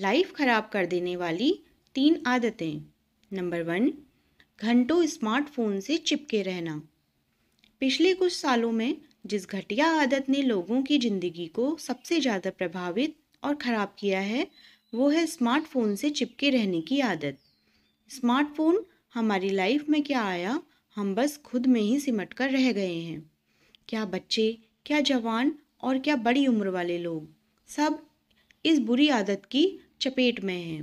Life ख़राब कर देने वाली तीन आदतें नंबर वन घंटों स्मार्टफोन से चिपके रहना पिछले कुछ सालों में जिस घटिया आदत ने लोगों की ज़िंदगी को सबसे ज़्यादा प्रभावित और ख़राब किया है वो है स्मार्टफोन से चिपके रहने की आदत स्मार्टफोन हमारी लाइफ में क्या आया हम बस खुद में ही सिमट कर रह गए हैं क्या बच्चे क्या जवान और क्या बड़ी उम्र वाले लोग सब इस बुरी आदत की चपेट में हैं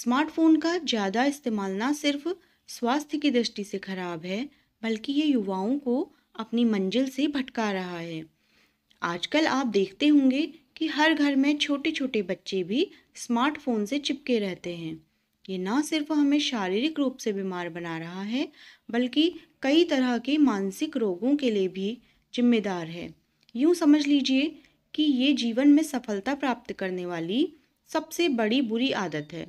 स्मार्टफोन का ज़्यादा इस्तेमाल ना सिर्फ स्वास्थ्य की दृष्टि से खराब है बल्कि ये युवाओं को अपनी मंजिल से भटका रहा है आजकल आप देखते होंगे कि हर घर में छोटे छोटे बच्चे भी स्मार्टफोन से चिपके रहते हैं ये ना सिर्फ हमें शारीरिक रूप से बीमार बना रहा है बल्कि कई तरह के मानसिक रोगों के लिए भी जिम्मेदार है यूँ समझ लीजिए कि ये जीवन में सफलता प्राप्त करने वाली सबसे बड़ी बुरी आदत है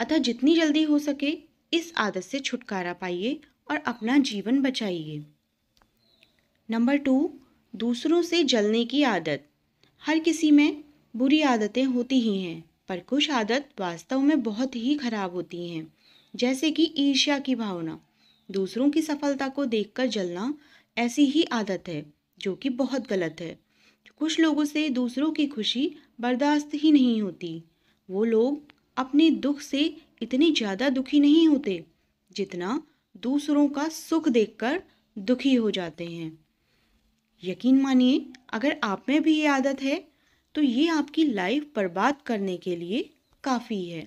अतः जितनी जल्दी हो सके इस आदत से छुटकारा पाइए और अपना जीवन बचाइए नंबर टू दूसरों से जलने की आदत हर किसी में बुरी आदतें होती ही हैं पर कुछ आदत वास्तव में बहुत ही खराब होती हैं जैसे कि ईर्ष्या की भावना दूसरों की सफलता को देखकर जलना ऐसी ही आदत है जो कि बहुत गलत है कुछ लोगों से दूसरों की खुशी बर्दाश्त ही नहीं होती वो लोग अपने दुख से इतने ज़्यादा दुखी नहीं होते जितना दूसरों का सुख देखकर दुखी हो जाते हैं यकीन मानिए अगर आप में भी ये आदत है तो ये आपकी लाइफ बर्बाद करने के लिए काफ़ी है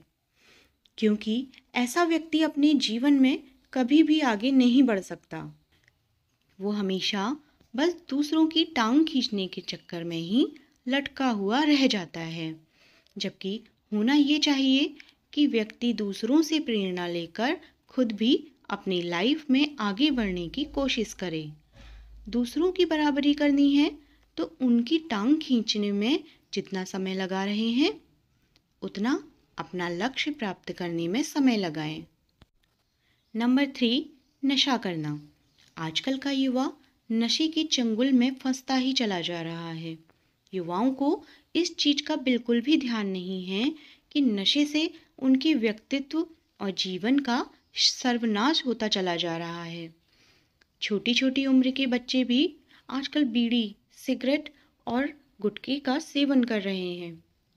क्योंकि ऐसा व्यक्ति अपने जीवन में कभी भी आगे नहीं बढ़ सकता वो हमेशा बस दूसरों की टांग खींचने के चक्कर में ही लटका हुआ रह जाता है जबकि होना ये चाहिए कि व्यक्ति दूसरों से प्रेरणा लेकर खुद भी अपनी लाइफ में आगे बढ़ने की कोशिश करे दूसरों की बराबरी करनी है तो उनकी टांग खींचने में जितना समय लगा रहे हैं उतना अपना लक्ष्य प्राप्त करने में समय लगाएं। नंबर थ्री नशा करना आजकल का युवा नशे के चंगुल में फंसता ही चला जा रहा है युवाओं को इस चीज का बिल्कुल भी ध्यान नहीं है कि नशे से उनके व्यक्तित्व और जीवन का सर्वनाश होता चला जा रहा है छोटी छोटी उम्र के बच्चे भी आजकल बीड़ी सिगरेट और गुटखे का सेवन कर रहे हैं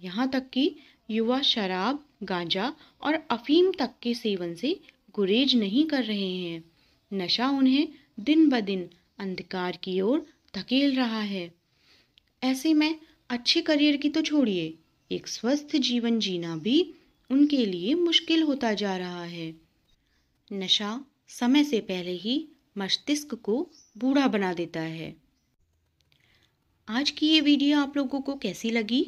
यहाँ तक कि युवा शराब गांजा और अफीम तक के सेवन से गुरेज नहीं कर रहे हैं नशा उन्हें दिन ब दिन अंधकार की ओर धकेल रहा है ऐसे में अच्छे करियर की तो छोड़िए एक स्वस्थ जीवन जीना भी उनके लिए मुश्किल होता जा रहा है नशा समय से पहले ही मस्तिष्क को बूढ़ा बना देता है आज की ये वीडियो आप लोगों को कैसी लगी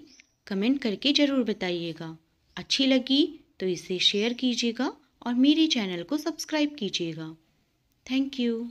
कमेंट करके ज़रूर बताइएगा अच्छी लगी तो इसे शेयर कीजिएगा और मेरे चैनल को सब्सक्राइब कीजिएगा थैंक यू